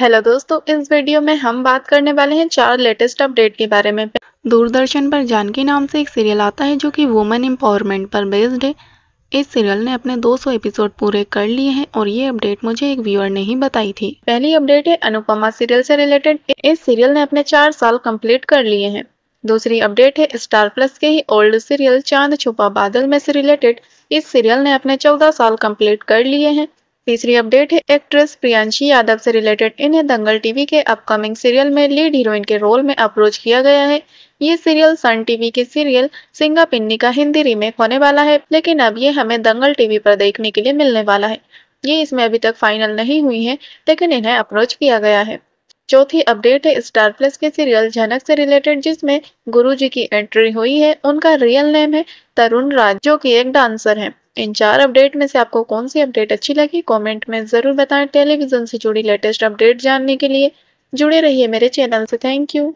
hello दोस्तों इस video में हम बात करने वाले हैं चार लेटेस्ट अपडेट के बारे में दूरदर्शन पर जानकी नाम से एक सीरियल आता है जो कि वुमेन एम्पावरमेंट पर बेस्ड है इस सीरियल ने अपने 200 एपिसोड पूरे कर लिए हैं और ये अपडेट मुझे एक व्यूअर ने ही बताई थी पहली अपडेट है अनुपमा सीरियल से रिलेटेड इस सीरियल ने अपने चार साल कम्प्लीट कर लिए हैं दूसरी अपडेट है स्टार प्लस के ही ओल्ड सीरियल चांद छुपा बादल में से रिलेटेड इस सीरियल ने अपने 14 साल कंप्लीट कर लिए हैं तीसरी अपडेट है एक्ट्रेस प्रियांशी यादव से रिलेटेड इन्हें दंगल टीवी के अपकमिंग सीरियल में लीड हीरोइन के रोल में अप्रोच किया गया है ये सीरियल सन टीवी के सीरियल सिंगा पिन्नी का हिंदी रीमेक होने वाला है लेकिन अब ये हमें दंगल टीवी पर देखने के लिए मिलने वाला है ये इसमें अभी तक फाइनल नहीं हुई है लेकिन इन्हें अप्रोच किया गया है चौथी अपडेट है स्टार प्लस के सीरियल झनक से रिलेटेड जिसमें गुरुजी की एंट्री हुई है उनका रियल नेम है तरुण राज जो की एक डांसर है इन चार अपडेट में से आपको कौन सी अपडेट अच्छी लगी कमेंट में ज़रूर बताएं टेलीविज़न से जुड़ी लेटेस्ट अपडेट जानने के लिए जुड़े रहिए मेरे चैनल से थैंक यू